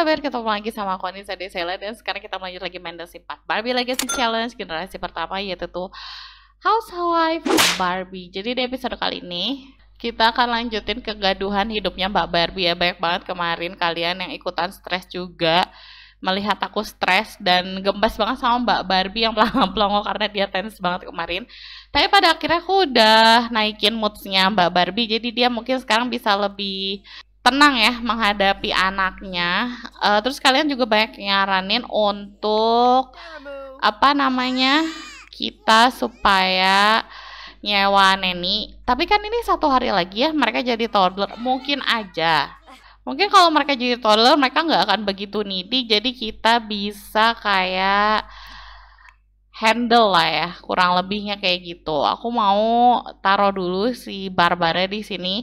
gak ketemu lagi sama aku Anissa Desela dan sekarang kita lanjut lagi main The Sim 4 Barbie Legacy Challenge generasi pertama yaitu tuh Housewife Barbie. Jadi di episode kali ini kita akan lanjutin kegaduhan hidupnya Mbak Barbie ya. Banyak banget kemarin kalian yang ikutan stres juga melihat aku stres dan gembas banget sama Mbak Barbie yang pelongo-pelongo karena dia tense banget kemarin. Tapi pada akhirnya aku udah naikin moodnya Mbak Barbie, jadi dia mungkin sekarang bisa lebih tenang ya menghadapi anaknya. Uh, terus kalian juga banyak nyaranin untuk apa namanya kita supaya nyewa neni. Tapi kan ini satu hari lagi ya mereka jadi toddler. Mungkin aja. Mungkin kalau mereka jadi toddler mereka nggak akan begitu niti. Jadi kita bisa kayak handle lah ya kurang lebihnya kayak gitu. Aku mau taruh dulu si Barbara di sini.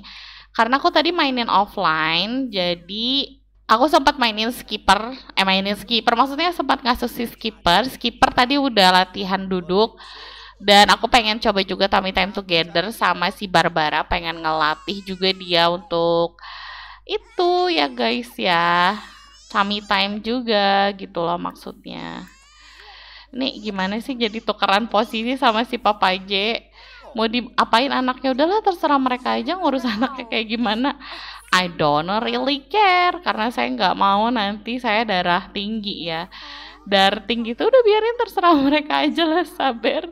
Karena aku tadi mainin offline, jadi aku sempat mainin skipper, eh mainin skipper maksudnya sempat ngasih si skipper. Skipper tadi udah latihan duduk dan aku pengen coba juga Tummy Time Together sama si Barbara pengen ngelatih juga dia untuk itu ya guys ya. Tummy time juga gitu loh maksudnya. Nih gimana sih jadi tukeran posisi sama si Papa J? mau diapain anaknya udahlah terserah mereka aja ngurus iya. anaknya kayak gimana I don't really care karena saya nggak mau nanti saya darah tinggi ya oh. darah tinggi itu udah biarin terserah mereka aja lah sabar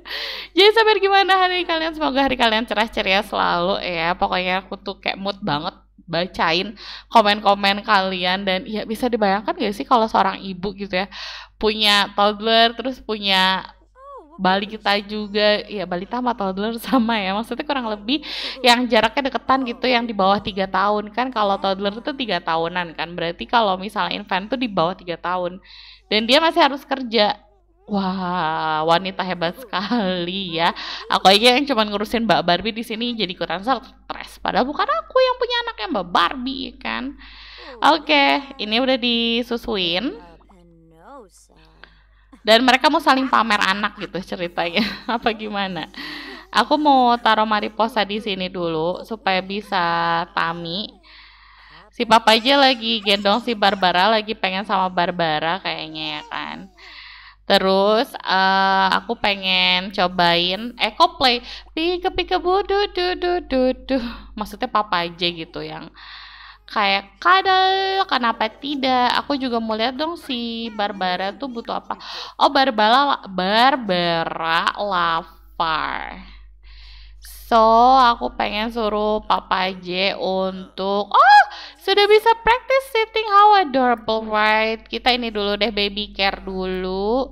jadi sabar gimana hari kalian semoga hari kalian cerah ceria selalu ya pokoknya aku tuh kayak mood banget bacain komen-komen kalian dan ya bisa dibayangkan gak sih kalau seorang ibu gitu ya punya toddler terus punya Bali kita juga ya Bali sama toddler sama ya maksudnya kurang lebih yang jaraknya deketan gitu yang di bawah tiga tahun kan kalau toddler itu tiga tahunan kan berarti kalau misalnya infant tuh di bawah tiga tahun dan dia masih harus kerja Wah, wanita hebat sekali ya. Aku aja yang cuma ngurusin Mbak Barbie di sini jadi ikutan stres. Padahal bukan aku yang punya anak yang Mbak Barbie kan. Oh. Oke, okay, ini udah disusuin dan mereka mau saling pamer anak gitu ceritanya apa gimana aku mau taruh mariposa di sini dulu supaya bisa tami si papa aja lagi gendong si Barbara lagi pengen sama Barbara kayaknya ya kan Terus uh, aku pengen cobain echo Play. Pika pika bu du du du du du. Maksudnya papa aja gitu yang kayak kadal kenapa tidak aku juga mau lihat dong si Barbara tuh butuh apa oh Barbara Barbara lapar. so aku pengen suruh Papa J untuk oh sudah bisa practice sitting how adorable right kita ini dulu deh baby care dulu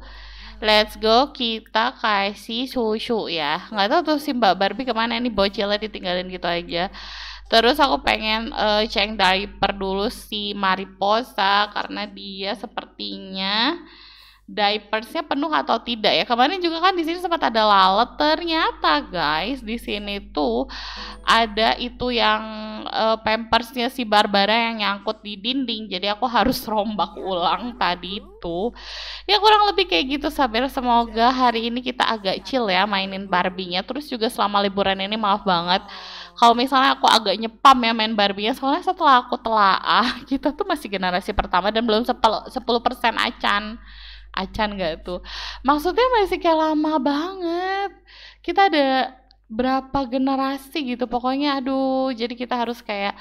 Let's go, kita kasih susu ya. Nggak tahu tuh si Mbak Barbie kemana ini bocilnya ditinggalin gitu aja. Terus aku pengen uh, eh, cek diaper dulu si Mariposa karena dia sepertinya diapersnya penuh atau tidak ya. Kemarin juga kan di sini sempat ada lalat. Ternyata guys, di sini tuh ada itu yang uh, pampersnya si Barbara yang nyangkut di dinding. Jadi aku harus rombak ulang tadi itu. Ya kurang lebih kayak gitu Sabar. Semoga hari ini kita agak chill ya mainin barbinya Terus juga selama liburan ini maaf banget kalau misalnya aku agak nyepam ya main Barbie ya soalnya setelah aku telaah kita tuh masih generasi pertama dan belum 10 persen acan acan gak tuh maksudnya masih kayak lama banget kita ada berapa generasi gitu pokoknya aduh jadi kita harus kayak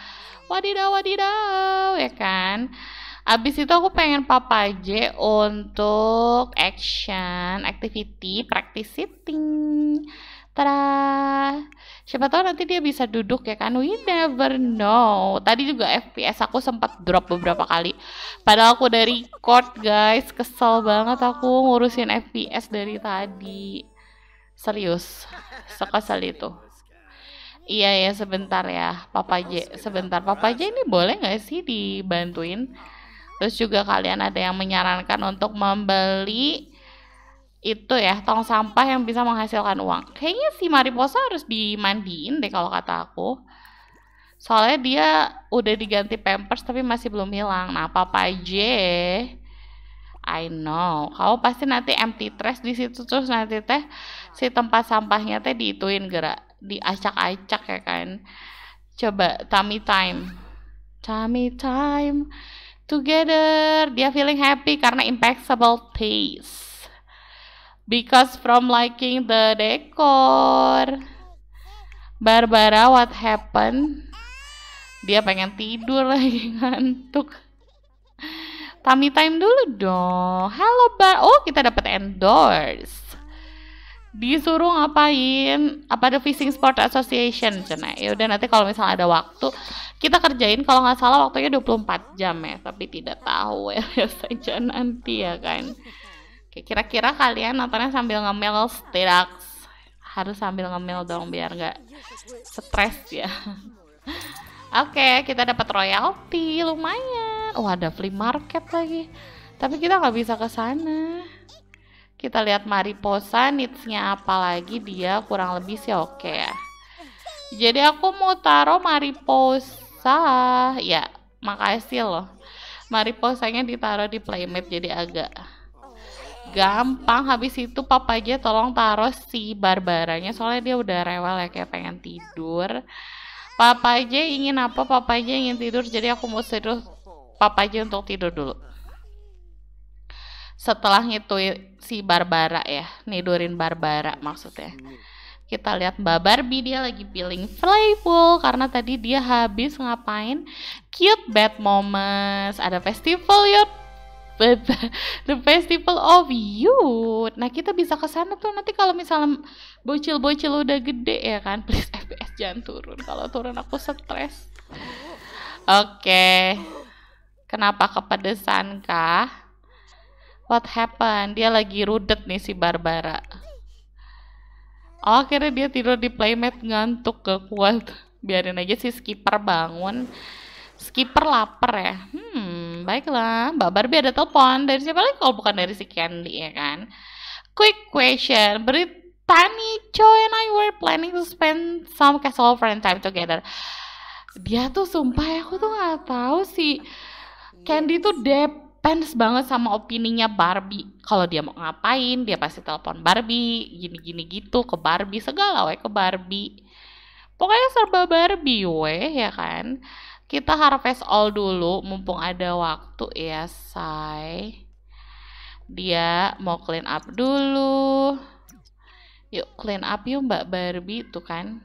wadidaw wadidaw ya kan Abis itu aku pengen Papa J untuk action, activity, practice sitting. Tada! Siapa tahu nanti dia bisa duduk ya kan? We never know. Tadi juga FPS aku sempat drop beberapa kali. Padahal aku udah record guys. Kesel banget aku ngurusin FPS dari tadi. Serius. Sekesel itu. Iya ya sebentar ya Papa J. Sebentar Papa J ini boleh nggak sih dibantuin? Terus juga kalian ada yang menyarankan untuk membeli itu ya tong sampah yang bisa menghasilkan uang kayaknya si mariposa harus dimandiin deh kalau kata aku soalnya dia udah diganti pampers tapi masih belum hilang nah papa J? I know Kau pasti nanti empty trash di situ terus nanti teh si tempat sampahnya teh diituin gerak diacak-acak ya kan coba tummy time tummy time together dia feeling happy karena impeccable taste because from liking the decor. Barbara, what happened? Dia pengen tidur lagi ngantuk. Tami time dulu dong. Halo Bar. Oh, kita dapat endorse. Disuruh ngapain? Apa ada Fishing Sport Association, Cena? Ya udah nanti kalau misalnya ada waktu, kita kerjain kalau nggak salah waktunya 24 jam ya, tapi tidak tahu ya saja nanti ya kan kira-kira kalian nontonnya sambil ngemil tidak harus sambil ngemil dong biar nggak stres ya oke kita dapat royalti lumayan oh ada flea market lagi tapi kita nggak bisa ke sana kita lihat Mariposa needs-nya apa lagi dia kurang lebih sih oke ya jadi aku mau taruh Mariposa ya makasih loh Mariposanya ditaruh di playmate jadi agak gampang habis itu papa aja tolong taruh si barbaranya soalnya dia udah rewel ya kayak pengen tidur papa aja ingin apa papa aja ingin tidur jadi aku mau tidur papa aja untuk tidur dulu setelah itu si Barbara ya nidurin Barbara maksudnya kita lihat Mbak Barbie dia lagi feeling playful karena tadi dia habis ngapain cute bad moments ada festival yuk the festival of youth. Nah kita bisa ke sana tuh nanti kalau misalnya bocil-bocil udah gede ya kan, please FPS jangan turun. Kalau turun aku stres. Oke, okay. kenapa kepedesan kah? What happened? Dia lagi rudet nih si Barbara. Oh, akhirnya dia tidur di playmat ngantuk ke kuat. Biarin aja si skipper bangun. Skipper lapar ya. Hmm, Baiklah, Mbak Barbie ada telepon. Dari siapa lagi kalau oh, bukan dari si Candy ya kan? Quick question. Brittany, Joe and I were planning to spend some casual friend time together. Dia tuh sumpah ya, aku tuh nggak tahu sih. Candy tuh depends banget sama opininya Barbie. Kalau dia mau ngapain, dia pasti telepon Barbie, gini-gini gitu ke Barbie segala we ke Barbie. Pokoknya serba Barbie we ya kan. Kita harvest all dulu mumpung ada waktu ya, say. Dia mau clean up dulu. Yuk clean up yuk Mbak Barbie itu kan.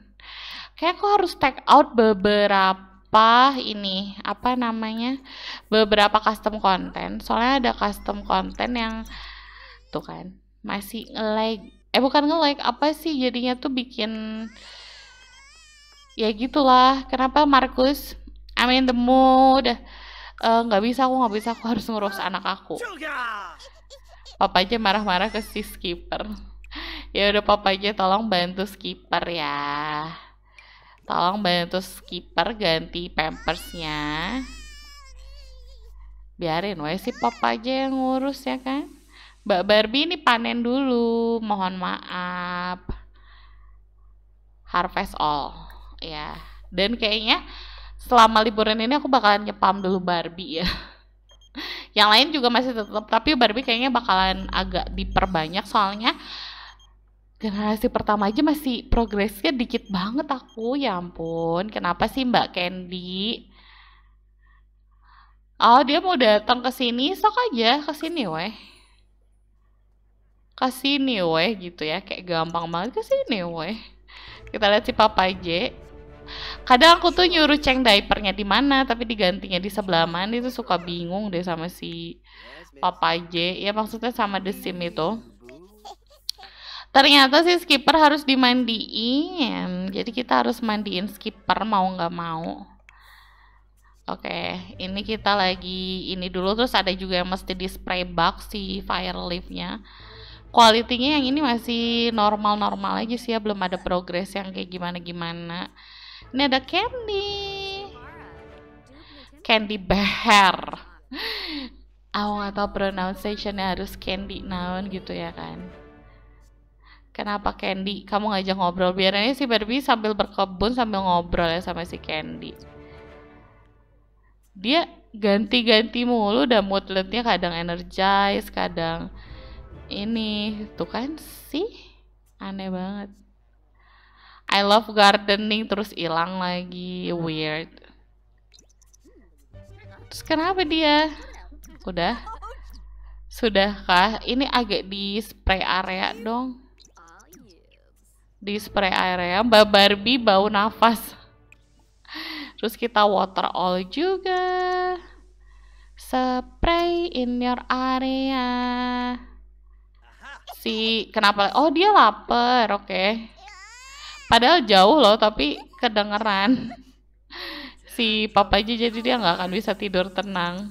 Kayak aku harus take out beberapa ini apa namanya? Beberapa custom content. Soalnya ada custom content yang tuh kan masih nge like. eh bukan nge-like apa sih jadinya tuh bikin ya gitulah kenapa Markus I'm in the mood eh, nggak uh, bisa aku nggak bisa aku harus ngurus anak aku papa aja marah-marah ke si skipper ya udah papa aja tolong bantu skipper ya tolong bantu skipper ganti pampersnya biarin wes si papa aja yang ngurus ya kan Mbak Barbie ini panen dulu, mohon maaf. Harvest all, ya. Dan kayaknya selama liburan ini aku bakalan nyepam dulu Barbie ya yang lain juga masih tetap tapi Barbie kayaknya bakalan agak diperbanyak soalnya generasi pertama aja masih progresnya dikit banget aku ya ampun kenapa sih Mbak Candy oh dia mau datang ke sini sok aja ke sini weh ke sini weh gitu ya kayak gampang banget ke sini weh kita lihat si Papa J kadang aku tuh nyuruh ceng diapernya di mana tapi digantinya di sebelah mana itu suka bingung deh sama si Papa J ya maksudnya sama The Sim itu ternyata si skipper harus dimandiin jadi kita harus mandiin skipper mau nggak mau Oke, okay, ini kita lagi ini dulu terus ada juga yang mesti di spray box si fire leaf-nya. Kualitinya yang ini masih normal-normal aja sih ya, belum ada progres yang kayak gimana-gimana. Ini ada Candy. Candy Bear. Aku nggak tahu pronunciationnya harus Candy naon gitu ya kan. Kenapa Candy? Kamu ngajak ngobrol biarannya si Barbie sambil berkebun sambil ngobrol ya sama si Candy. Dia ganti-ganti mulu dan moodletnya kadang energize, kadang ini tuh kan sih aneh banget. I love gardening terus hilang lagi weird terus kenapa dia udah sudahkah ini agak di spray area dong di spray area Mbak Barbie bau nafas terus kita water all juga spray in your area si kenapa oh dia lapar oke okay padahal jauh loh tapi kedengeran si papa aja jadi dia nggak akan bisa tidur tenang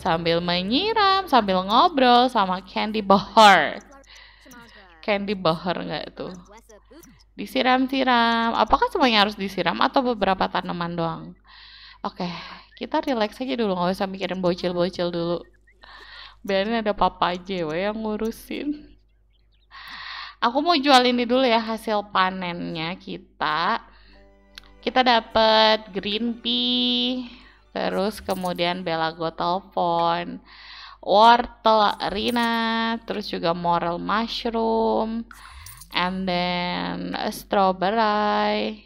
sambil menyiram sambil ngobrol sama Candy Bohor Candy Bohor nggak tuh disiram-siram apakah semuanya harus disiram atau beberapa tanaman doang oke kita relax aja dulu nggak usah mikirin bocil-bocil dulu biarin ada papa aja yang ngurusin aku mau jual ini dulu ya hasil panennya kita kita dapat green pea terus kemudian bela gotelfon wortel rina terus juga moral mushroom and then strawberry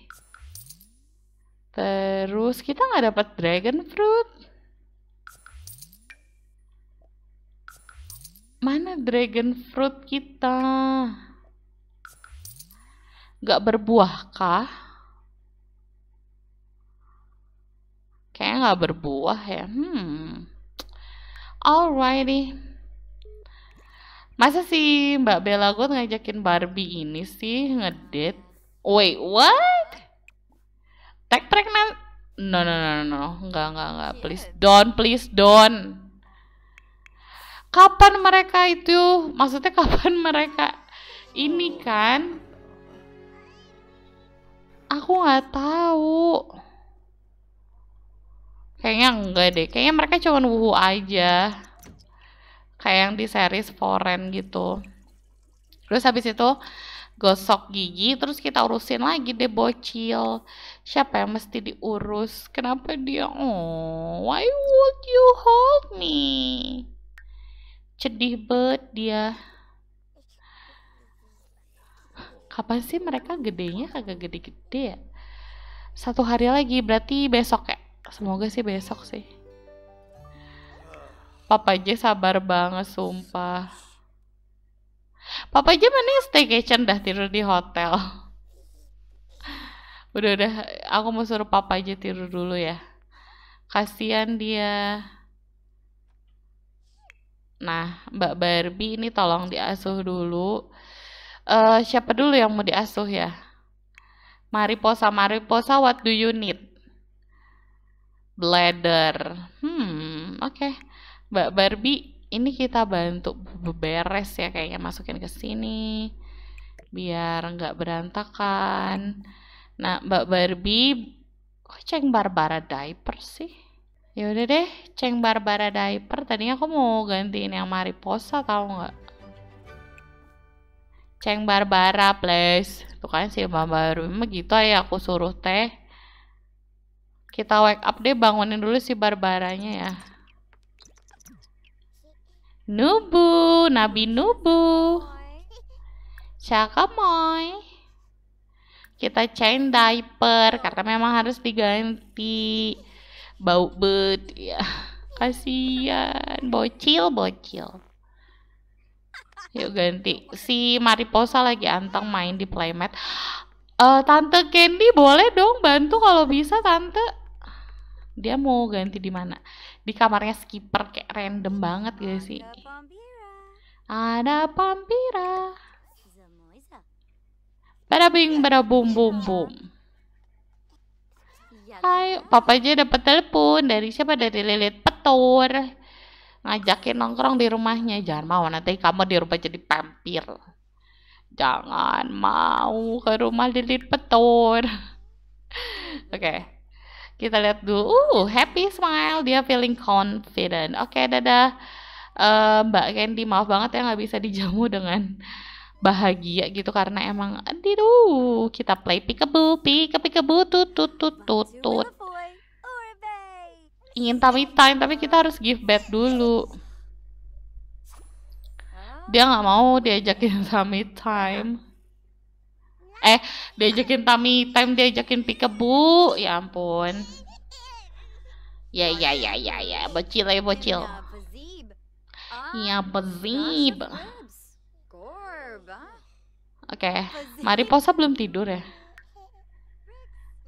terus kita nggak dapat dragon fruit mana dragon fruit kita gak berbuah kah? Kayaknya nggak berbuah ya. Hmm. Alrighty. Masa sih Mbak Bella gue ngajakin Barbie ini sih ngedit? Wait, what? Tag pregnant? No, no, no, no, no. Nggak, nggak, nggak. Please don't, please don't. Kapan mereka itu? Maksudnya kapan mereka ini kan? aku nggak tahu kayaknya enggak deh kayaknya mereka cuma wuhu aja kayak yang di series foreign gitu terus habis itu gosok gigi terus kita urusin lagi deh bocil siapa yang mesti diurus kenapa dia oh why would you hold me Cedih banget dia kapan sih mereka gedenya kagak gede-gede ya satu hari lagi berarti besok ya semoga sih besok sih Papa aja sabar banget sumpah Papa aja mana staycation dah tidur di hotel udah udah aku mau suruh Papa aja tidur dulu ya kasihan dia Nah, Mbak Barbie ini tolong diasuh dulu uh, siapa dulu yang mau diasuh ya? Mariposa, Mariposa, what do you need? Bladder. Hmm, oke. Okay. Mbak Barbie, ini kita bantu beres ya kayaknya masukin ke sini biar nggak berantakan. Nah, Mbak Barbie, kok ceng Barbara diaper sih? Yaudah deh, ceng Barbara diaper. Tadinya aku mau gantiin yang Mariposa, tau nggak? Ceng Barbara, please. Tuh kan si Mbak Baru. memang gitu ya aku suruh teh. Kita wake up deh, bangunin dulu si Barbaranya ya. Nubu, Nabi Nubu. Cakamoy. Kita change diaper karena memang harus diganti. Bau bet ya. Kasihan, bocil, bocil. Yuk ganti. Si Mariposa lagi anteng main di playmat. Uh, tante Candy boleh dong bantu kalau bisa tante. Dia mau ganti di mana? Di kamarnya skipper kayak random banget gak sih? Ada Pampira. pada bing pada bum bum bum. Hai, papa aja dapat telepon dari siapa dari Lilit Petur ngajakin nongkrong di rumahnya jangan mau nanti kamu di rumah jadi pampir jangan mau ke rumah lilit petun oke okay. kita lihat dulu uh happy smile dia feeling confident oke okay, dadah uh, mbak Candy maaf banget ya nggak bisa dijamu dengan bahagia gitu karena emang aduh kita play peekaboo peekaboo tutut tutut tutut ingin tummy time tapi kita harus give back dulu dia nggak mau diajakin tummy time eh diajakin tummy time diajakin bu ya ampun ya ya ya ya ya bocil ya bocil ya bezib oke okay. Mari Posa belum tidur ya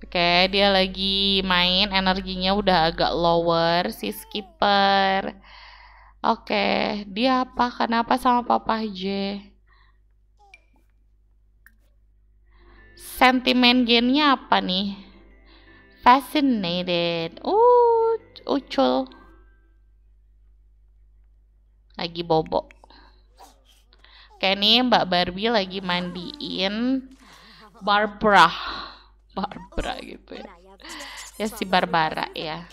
Oke, dia lagi main, energinya udah agak lower si skipper. Oke, dia apa? Kenapa sama Papa J? Sentimen gennya apa nih? Fascinated. Uh, ucul. Lagi bobok. Kayak nih Mbak Barbie lagi mandiin Barbara. Barbara oh, gitu ya ya, ya si Barbara ya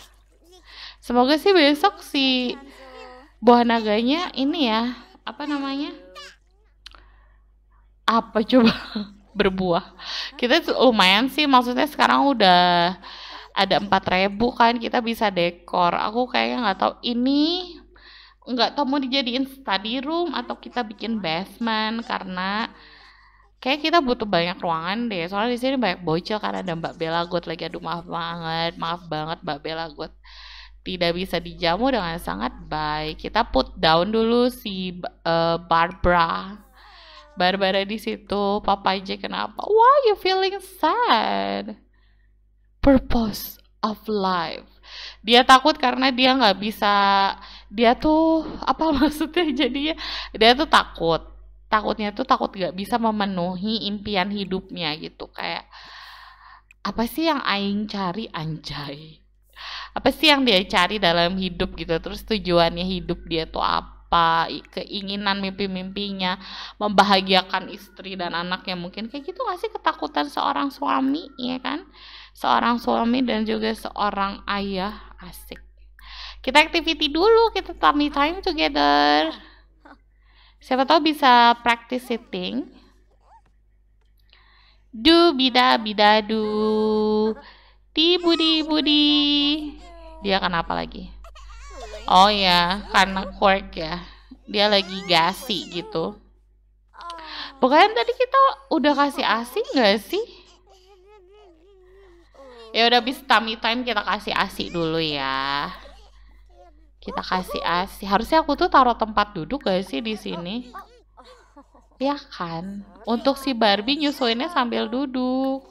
semoga sih besok si buah naganya ini ya apa namanya apa coba berbuah kita lumayan sih maksudnya sekarang udah ada 4000 kan kita bisa dekor aku kayaknya nggak tahu ini nggak tahu mau dijadiin study room atau kita bikin basement karena kayak kita butuh banyak ruangan deh soalnya di sini banyak bocil karena ada Mbak Bella God lagi aduh maaf banget maaf banget Mbak Bella God tidak bisa dijamu dengan sangat baik kita put down dulu si uh, Barbara Barbara di situ Papa J kenapa why you feeling sad purpose of life dia takut karena dia nggak bisa dia tuh apa maksudnya jadinya dia tuh takut takutnya tuh takut gak bisa memenuhi impian hidupnya gitu kayak apa sih yang aing cari anjay apa sih yang dia cari dalam hidup gitu terus tujuannya hidup dia tuh apa keinginan mimpi-mimpinya membahagiakan istri dan anaknya mungkin kayak gitu gak sih ketakutan seorang suami ya kan seorang suami dan juga seorang ayah asik kita activity dulu kita tummy time together Siapa tahu bisa practice sitting. Du bida bida du. Ti budi budi. Dia kenapa lagi? Oh ya, karena quirk ya. Dia lagi gasi gitu. Pokoknya tadi kita udah kasih asi gak sih? Ya udah bis tummy time kita kasih asi dulu ya kita kasih asi harusnya aku tuh taruh tempat duduk gak sih di sini ya kan untuk si Barbie nyusuinnya sambil duduk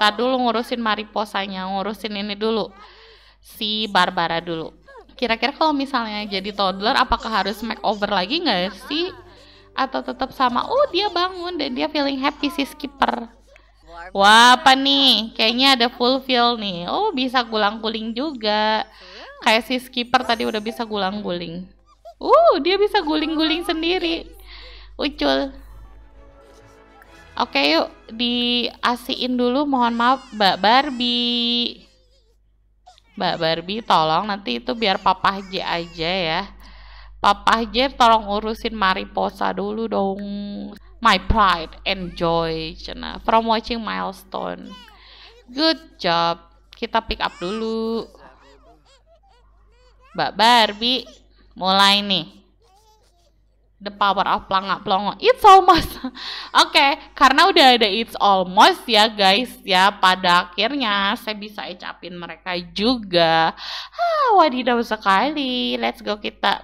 kita dulu ngurusin mariposanya ngurusin ini dulu si Barbara dulu kira-kira kalau misalnya jadi toddler apakah harus makeover lagi gak sih atau tetap sama oh dia bangun dan dia feeling happy si skipper Wah, apa nih? Kayaknya ada fulfill nih. Oh, bisa gulang-guling juga. Iya. Kayak si skipper tadi udah bisa gulang-guling. Uh, dia bisa guling-guling sendiri. Ucul. Oke, yuk diasiin dulu. Mohon maaf, Mbak Barbie. Mbak Barbie, tolong nanti itu biar Papa J aja ya. Papa J tolong urusin Mariposa dulu dong my pride and joy cina from watching milestone good job kita pick up dulu Mbak Barbie mulai nih the power of pelangak pelongo it's almost oke okay, karena udah ada it's almost ya guys ya pada akhirnya saya bisa ecapin mereka juga ah wadidaw sekali let's go kita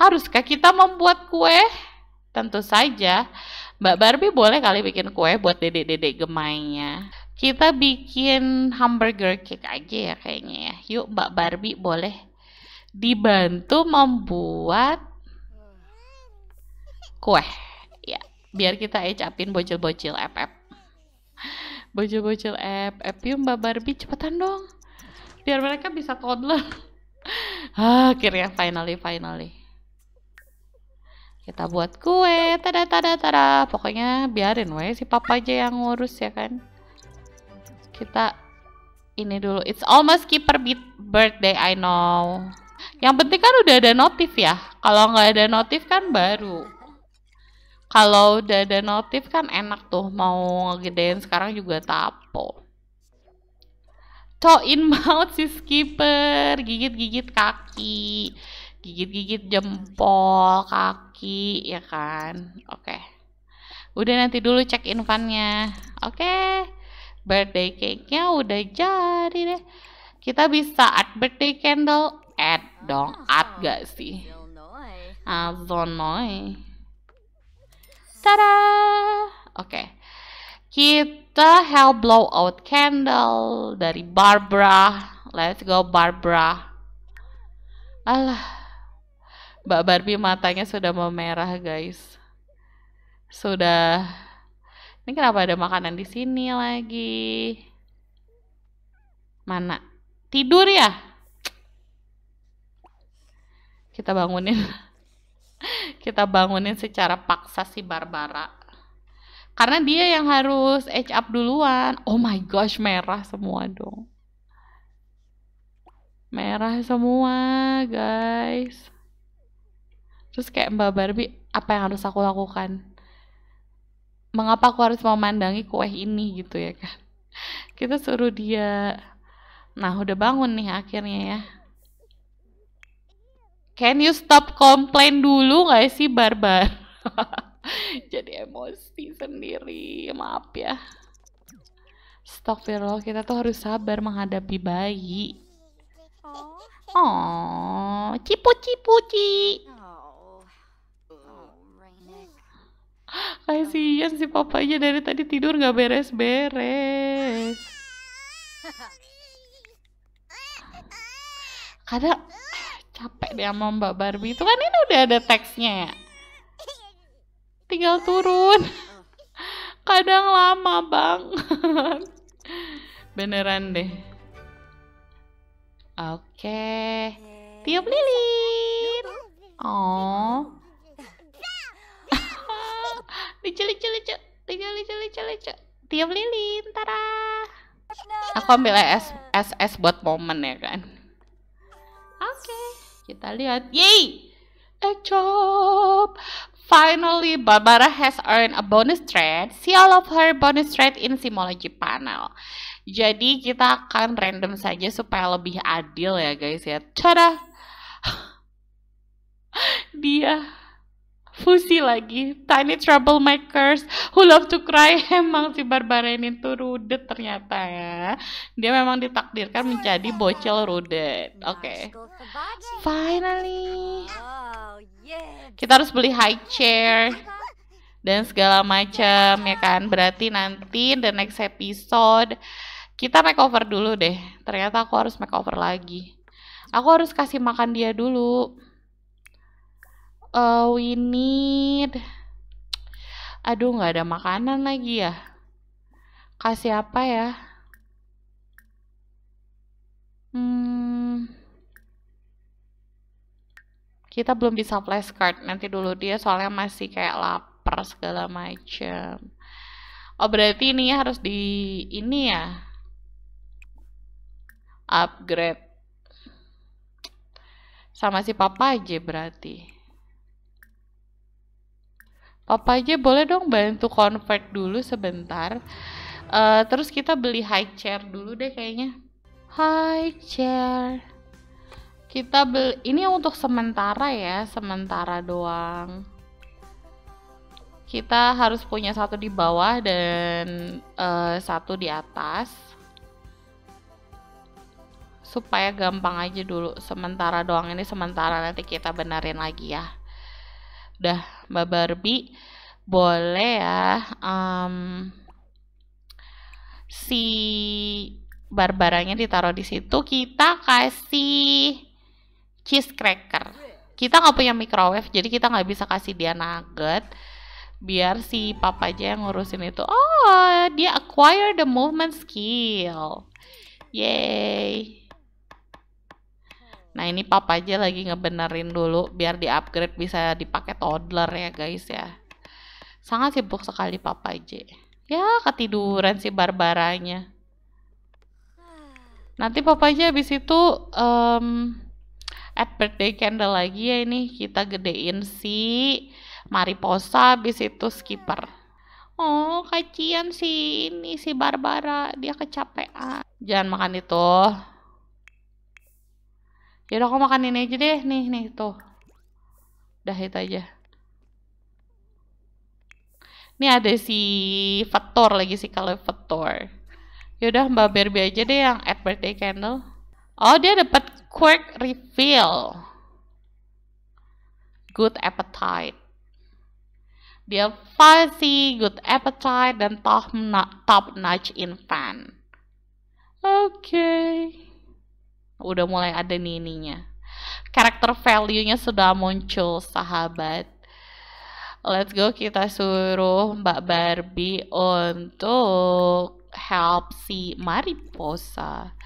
haruskah kita membuat kue Tentu saja, Mbak Barbie boleh kali bikin kue buat dedek-dedek gemainya. Kita bikin hamburger cake aja ya kayaknya ya. Yuk Mbak Barbie boleh dibantu membuat kue. Ya, biar kita ecapin bocil-bocil FF. Bocil-bocil FF yuk Mbak Barbie cepetan dong. Biar mereka bisa toddler. akhirnya finally finally kita buat kue tada tada tada pokoknya biarin weh si papa aja yang ngurus ya kan kita ini dulu it's almost keeper birthday I know yang penting kan udah ada notif ya kalau nggak ada notif kan baru kalau udah ada notif kan enak tuh mau ngegedein sekarang juga tapo toe in mouth si skipper gigit-gigit kaki gigit-gigit jempol kaki pagi ya kan oke okay. udah nanti dulu cek infannya oke okay. birthday cake nya udah jadi deh kita bisa add birthday candle add dong add gak sih Ah zonoi. tada oke okay. kita help blow out candle dari Barbara let's go Barbara alah Mbak Barbie matanya sudah memerah, guys. Sudah. Ini kenapa ada makanan di sini lagi? Mana? Tidur ya? Kita bangunin. Kita bangunin secara paksa si Barbara. Karena dia yang harus edge up duluan. Oh my gosh, merah semua dong. Merah semua, guys terus kayak Mbak Barbie apa yang harus aku lakukan mengapa aku harus memandangi kue ini gitu ya kan kita suruh dia nah udah bangun nih akhirnya ya can you stop complain dulu gak sih barbar jadi emosi sendiri maaf ya Astagfirullah, kita tuh harus sabar menghadapi bayi. Oh, cipu cipu ci. Oh. kasihan si papanya dari tadi tidur gak beres-beres. Kadang capek deh sama Mbak Barbie itu kan ini udah ada teksnya ya. Tinggal turun. Kadang lama bang. Beneran deh. Oke. Tiup lilin. Oh lucu lucu lucu lucu lucu lucu lucu tiup lilin tara aku ambil es es es buat momen ya kan oke okay. kita lihat yay a job Finally, Barbara has earned a bonus trade. See all of her bonus trade in Simology panel. Jadi kita akan random saja supaya lebih adil ya guys ya. Cara Dia Fusi lagi, tiny troublemakers who love to cry. Emang si Barbara itu rude ternyata ya. Dia memang ditakdirkan menjadi bocil rude. Oke. Okay. Finally. Kita harus beli high chair dan segala macam ya kan. Berarti nanti the next episode kita makeover dulu deh. Ternyata aku harus makeover lagi. Aku harus kasih makan dia dulu uh, we need aduh nggak ada makanan lagi ya kasih apa ya hmm kita belum bisa flashcard nanti dulu dia soalnya masih kayak lapar segala macem oh berarti ini harus di ini ya upgrade sama si papa aja berarti Opa aja boleh dong bantu convert dulu sebentar. Uh, terus kita beli high chair dulu deh kayaknya. High chair. Kita beli ini untuk sementara ya, sementara doang. Kita harus punya satu di bawah dan uh, satu di atas. Supaya gampang aja dulu sementara doang ini sementara nanti kita benerin lagi ya udah Mbak Barbie, boleh ya um, si barbaranya ditaruh di situ. Kita kasih cheese cracker. Kita nggak punya microwave, jadi kita nggak bisa kasih dia nugget. Biar si papa aja yang ngurusin itu. Oh, dia acquire the movement skill. Yay! Nah ini papa aja lagi ngebenerin dulu biar di upgrade bisa dipakai toddler ya guys ya. Sangat sibuk sekali papa aja. Ya ketiduran si barbaranya. Nanti papa aja habis itu um, at birthday candle lagi ya ini kita gedein si Mariposa habis itu skipper. Oh, kacian sih ini si Barbara, dia kecapean. Jangan makan itu ya udah aku makan ini aja deh nih nih tuh itu aja ini ada si Vettor lagi sih kalau Vetor yaudah Mbak Barbie aja deh yang at birthday candle oh dia dapat quick refill good appetite dia fuzzy, good appetite, dan top, top notch infant. Oke. Okay udah mulai ada nininya karakter value-nya sudah muncul sahabat let's go kita suruh Mbak Barbie untuk help si Mariposa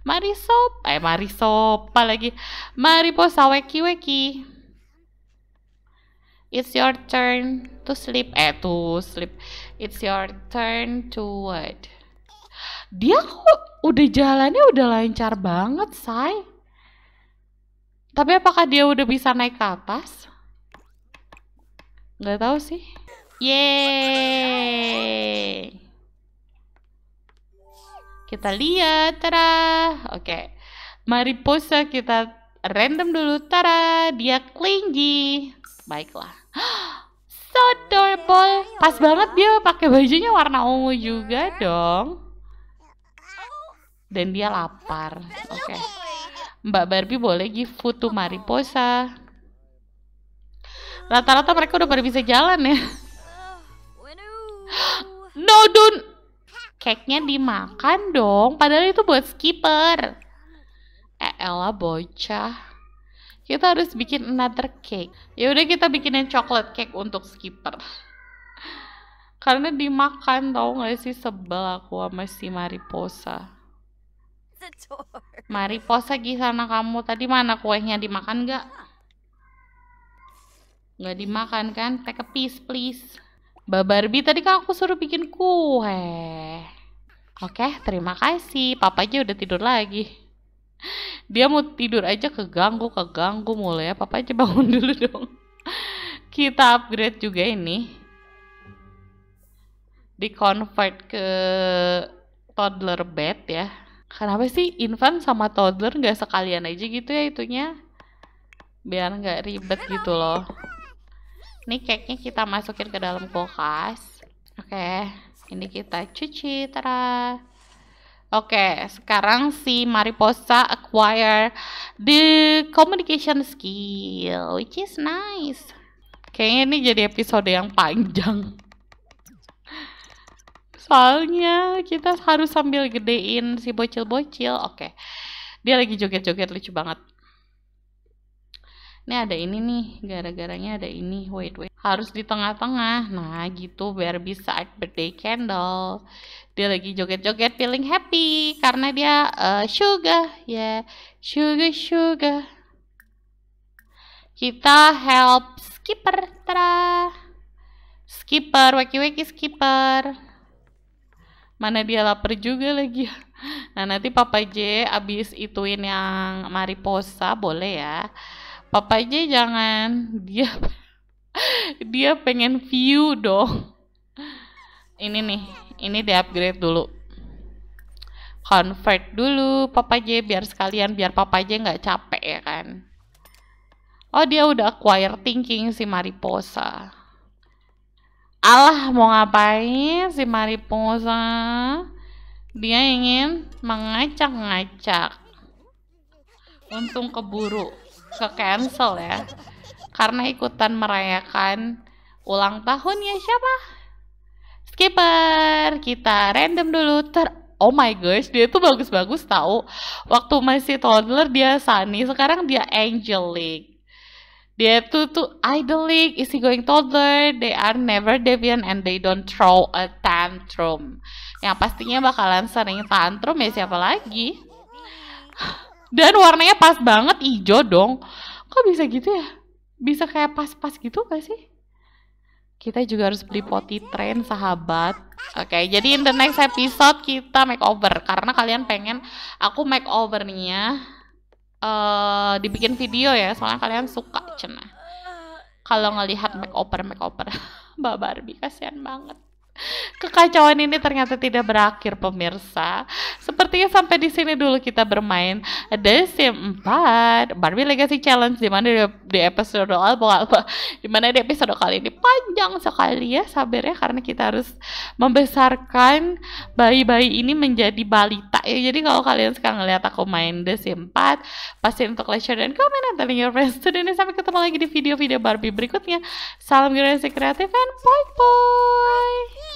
Marisop eh marisop apa lagi Mariposa weki weki It's your turn to sleep. Eh, to sleep. It's your turn to what? dia kok udah jalannya udah lancar banget say tapi apakah dia udah bisa naik ke atas nggak tahu sih yeay kita lihat tara oke mari mariposa kita random dulu tara dia clingy baiklah so adorable pas banget dia pakai bajunya warna ungu juga dong dan dia lapar. Oke. Okay. Mbak Barbie boleh give food to Mariposa. Rata-rata mereka udah pada bisa jalan ya. Oh, no, don't. Cake-nya dimakan dong. Padahal itu buat skipper. Eh, Ella bocah. Kita harus bikin another cake. Ya udah kita bikinin chocolate cake untuk skipper karena dimakan tau gak sih sebel aku sama si Mariposa Mari pos lagi sana kamu. Tadi mana kuenya dimakan nggak? Nggak dimakan kan? Take a piece please. Mbak Barbie tadi kan aku suruh bikin kue. Oke, terima kasih. Papa aja udah tidur lagi. Dia mau tidur aja keganggu, keganggu mulai ya. Papa aja bangun dulu dong. Kita upgrade juga ini. Di convert ke toddler bed ya kenapa sih infant sama toddler nggak sekalian aja gitu ya itunya biar nggak ribet gitu loh ini cake-nya kita masukin ke dalam kulkas oke ini kita cuci tara Oke, sekarang si Mariposa acquire the communication skill, which is nice. Kayaknya ini jadi episode yang panjang soalnya kita harus sambil gedein si bocil-bocil oke okay. dia lagi joget-joget lucu banget ini ada ini nih gara-garanya ada ini wait wait harus di tengah-tengah nah gitu biar bisa birthday candle dia lagi joget-joget feeling happy karena dia uh, sugar ya yeah. sugar sugar kita help skipper tra skipper wakey wakey skipper mana dia lapar juga lagi nah nanti Papa J abis ituin yang mariposa boleh ya Papa J jangan dia dia pengen view dong ini nih ini di upgrade dulu convert dulu Papa J biar sekalian biar Papa J nggak capek ya kan oh dia udah acquire thinking si Mariposa Allah mau ngapain si Mariposa? Dia ingin mengacak-ngacak. Untung keburu ke cancel ya. Karena ikutan merayakan ulang tahunnya siapa? Skipper, kita random dulu ter oh my gosh dia tuh bagus-bagus tahu waktu masih toddler dia Sunny sekarang dia Angelic dia tuh tuh idolik, easy going toddler, they are never deviant and they don't throw a tantrum. Yang pastinya bakalan sering tantrum ya siapa lagi? Dan warnanya pas banget hijau dong. Kok bisa gitu ya? Bisa kayak pas-pas gitu gak sih? Kita juga harus beli poti train sahabat. Oke, okay, jadi in the next episode kita makeover karena kalian pengen aku makeovernya uh, dibikin video ya soalnya kalian suka cenah kalau ngelihat makeover makeover Mbak Barbie kasihan banget Kekacauan ini ternyata tidak berakhir pemirsa. Sepertinya sampai di sini dulu kita bermain The Sim 4 Barbie Legacy Challenge di mana di, episode apa di mana di episode kali ini panjang sekali ya sabar ya karena kita harus membesarkan bayi-bayi ini menjadi balita ya. Jadi kalau kalian sekarang ngelihat aku main The Sim 4 pasti untuk leisure dan komen and telling your friends ini Sampai ketemu lagi di video-video Barbie berikutnya. Salam generasi kreatif and bye bye.